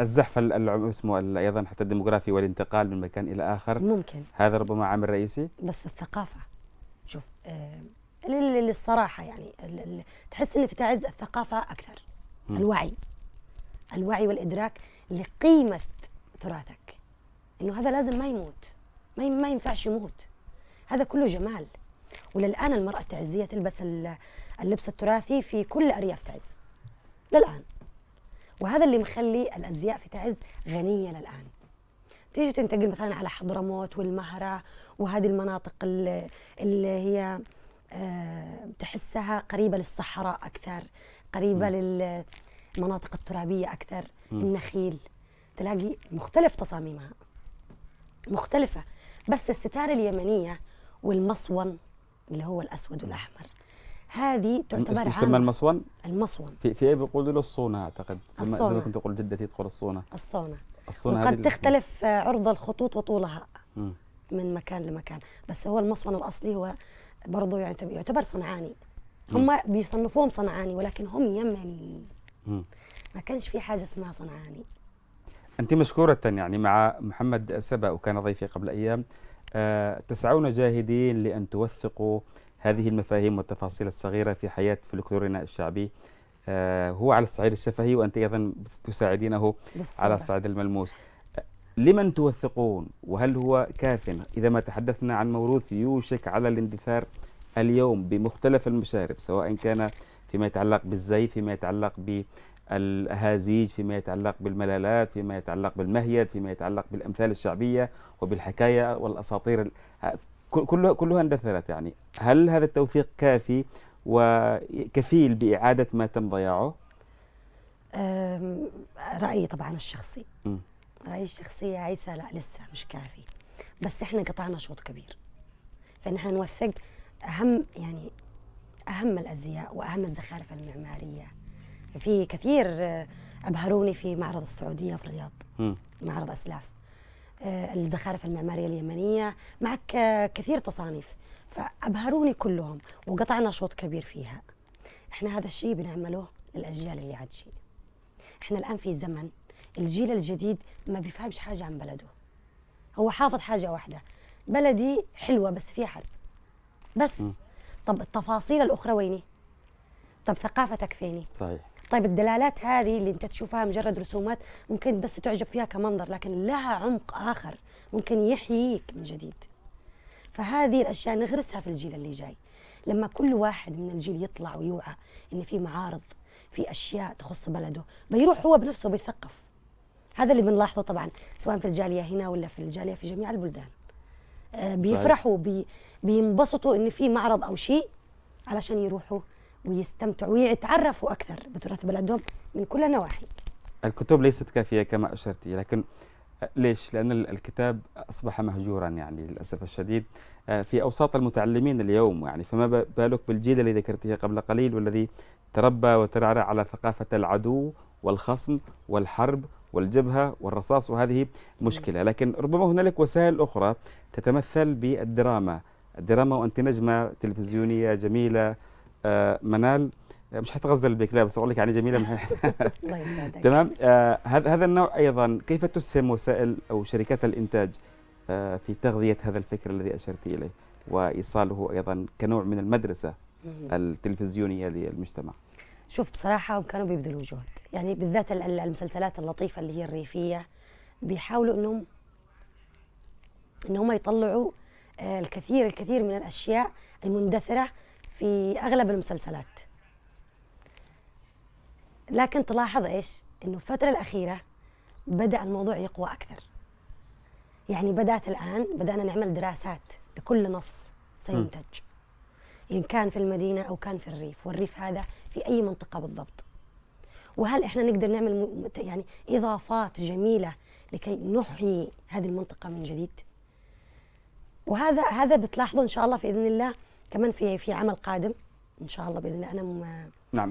الزحف اسمه ايضا حتى الديموغرافي والانتقال من مكان الى اخر ممكن هذا ربما عامل رئيسي بس الثقافه شوف آه، للصراحه يعني تحس ان في تعز الثقافه اكثر م. الوعي الوعي والادراك لقيمه تراثك انه هذا لازم ما يموت ما ما ينفعش يموت هذا كله جمال وللان المراه التعزيه تلبس اللبس التراثي في كل ارياف تعز للان وهذا اللي مخلي الازياء في تعز غنيه للان تيجي تنتقل مثلا على حضرموت والمهره وهذه المناطق اللي, اللي هي آه، تحسها قريبه للصحراء اكثر قريبه م. للمناطق الترابيه اكثر م. النخيل تلاقي مختلف تصاميمها مختلفه بس الستاره اليمنيه والمصون اللي هو الاسود والاحمر هذه تعتبر يسمى المصون المصون في في بيقولوا له الصونه اعتقد الصونة. زي ما كنت اقول جدتي تقول الصونه الصونه الصونه وقد تختلف آه، عرض الخطوط وطولها م. من مكان لمكان بس هو المصون الاصلي هو برضه يعتبر صنعاني هم بيصنفوهم صنعاني ولكن هم يمنيين ما كانش في حاجه اسمها صنعاني انت مشكوره يعني مع محمد سبا وكان ضيفي قبل ايام آه تسعون جاهدين لان توثقوا هذه المفاهيم والتفاصيل الصغيرة في حياة فلكلورنا الشعبي آه، هو على الصعيد الشفهي وأنت أيضا تساعدينه على الصعيد الملموس لمن توثقون وهل هو كاف إذا ما تحدثنا عن موروث يوشك على الاندثار اليوم بمختلف المشارب سواء كان فيما يتعلق بالزي فيما يتعلق بالأهازيج فيما يتعلق بالملالات فيما يتعلق بالمهيد فيما يتعلق بالأمثال الشعبية وبالحكاية والأساطير كلها كلها اندثرت يعني هل هذا التوثيق كافي وكفيل بإعادة ما تم ضياعه؟ رأيي طبعا الشخصي رأيي الشخصي يا عيسى لا لسه مش كافي بس احنا قطعنا شوط كبير فنحن نوثق أهم يعني أهم الأزياء وأهم الزخارف المعمارية في كثير أبهروني في معرض السعودية في الرياض م. معرض أسلاف آه، الزخارف المعماريه اليمنيه معك آه، كثير تصانيف فابهروني كلهم وقطعنا شوط كبير فيها احنا هذا الشيء بنعمله للاجيال اللي عاد احنا الان في زمن الجيل الجديد ما بيفهمش حاجه عن بلده هو حافظ حاجه واحده بلدي حلوه بس فيها حرب بس طب التفاصيل الاخرى ويني طب ثقافتك فيني صحيح طيب الدلالات هذه اللي انت تشوفها مجرد رسومات ممكن بس تعجب فيها كمنظر لكن لها عمق اخر ممكن يحييك من جديد فهذه الاشياء نغرسها في الجيل اللي جاي لما كل واحد من الجيل يطلع ويوعى ان في معارض في اشياء تخص بلده بيروح هو بنفسه بيثقف هذا اللي بنلاحظه طبعا سواء في الجاليه هنا ولا في الجاليه في جميع البلدان آه، بيفرحوا بي بينبسطوا ان في معرض او شيء علشان يروحوا ويستمتعوا ويتعرفوا اكثر بتراث بلدهم من كل النواحي. الكتب ليست كافيه كما اشرتي لكن ليش؟ لأن الكتاب أصبح مهجورا يعني للأسف الشديد آه، في أوساط المتعلمين اليوم يعني فما بالك بالجيل الذي ذكرته قبل قليل والذي تربى وترعرع على ثقافة العدو والخصم والحرب والجبهة والرصاص وهذه مشكلة لكن ربما هنالك وسائل أخرى تتمثل بالدراما الدراما وأنت نجمة تلفزيونية جميلة آه، منال آه، مش بك لا بس اقول لك يعني جميله الله يسعدك تمام آه، هذا هذا النوع ايضا كيف تسهم وسائل او شركات الانتاج في تغذيه هذا الفكر الذي اشرت اليه وايصاله ايضا كنوع من المدرسه التلفزيونيه للمجتمع شوف بصراحه هم كانوا بيبذلوا جهد يعني بالذات المسلسلات اللطيفه اللي هي الريفيه بيحاولوا انهم ان هم يطلعوا الكثير الكثير من الاشياء المندثره في اغلب المسلسلات لكن تلاحظ ايش انه الفتره الاخيره بدا الموضوع يقوى اكثر يعني بدات الان بدانا نعمل دراسات لكل نص سينتج ان كان في المدينه او كان في الريف والريف هذا في اي منطقه بالضبط وهل احنا نقدر نعمل يعني اضافات جميله لكي نحيي هذه المنطقه من جديد وهذا هذا بتلاحظوا ان شاء الله باذن الله كمان في في عمل قادم ان شاء الله باذن الله انا نعم